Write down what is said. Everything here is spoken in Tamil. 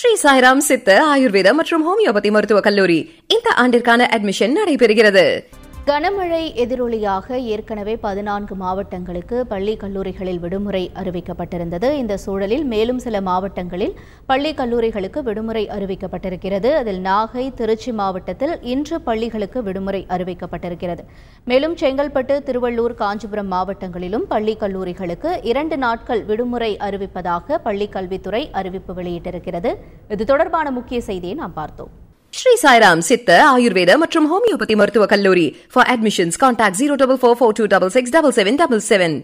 ஸ்ரீ சாய்ராம் சித்த ஆயுர்வேதம் மற்றும் ஹோமியோபதி மருத்துவக் கல்லூரி இந்த ஆண்டிற்கான அட்மிஷன் நடைபெறுகிறது கனமழை எதிரொலியாக ஏற்கனவே பதினான்கு மாவட்டங்களுக்கு பள்ளி கல்லூரிகளில் விடுமுறை அறிவிக்கப்பட்டிருந்தது இந்த சூழலில் மேலும் சில மாவட்டங்களில் பள்ளி கல்லூரிகளுக்கு விடுமுறை அறிவிக்கப்பட்டிருக்கிறது அதில் நாகை திருச்சி மாவட்டத்தில் இன்று பள்ளிகளுக்கு விடுமுறை அறிவிக்கப்பட்டிருக்கிறது மேலும் செங்கல்பட்டு திருவள்ளூர் காஞ்சிபுரம் மாவட்டங்களிலும் பள்ளி கல்லூரிகளுக்கு இரண்டு நாட்கள் விடுமுறை அறிவிப்பதாக பள்ளிக்கல்வித்துறை கல்வித்துறை அறிவிப்பு வெளியிட்டிருக்கிறது இது தொடர்பான முக்கிய செய்தியை நாம் பார்த்தோம் ஸ்ரீ சாய்ராம் சித்த ஆயுர்வேத மற்றும் ஹோமியோபதி மருத்துவக் கல்லூரி for admissions contact zero double four four two double six double seven double seven